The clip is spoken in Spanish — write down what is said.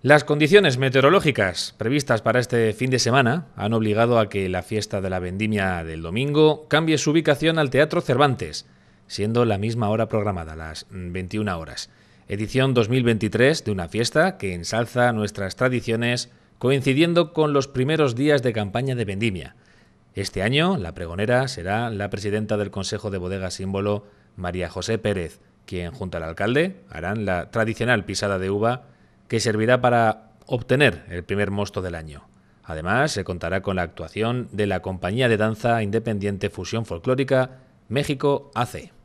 Las condiciones meteorológicas previstas para este fin de semana han obligado a que la fiesta de la vendimia del domingo cambie su ubicación al Teatro Cervantes, siendo la misma hora programada, las 21 horas. Edición 2023 de una fiesta que ensalza nuestras tradiciones coincidiendo con los primeros días de campaña de vendimia. Este año la pregonera será la presidenta del Consejo de Bodegas Símbolo, María José Pérez, quien junto al alcalde harán la tradicional pisada de uva que servirá para obtener el primer mosto del año. Además, se contará con la actuación de la compañía de danza independiente Fusión Folclórica México AC.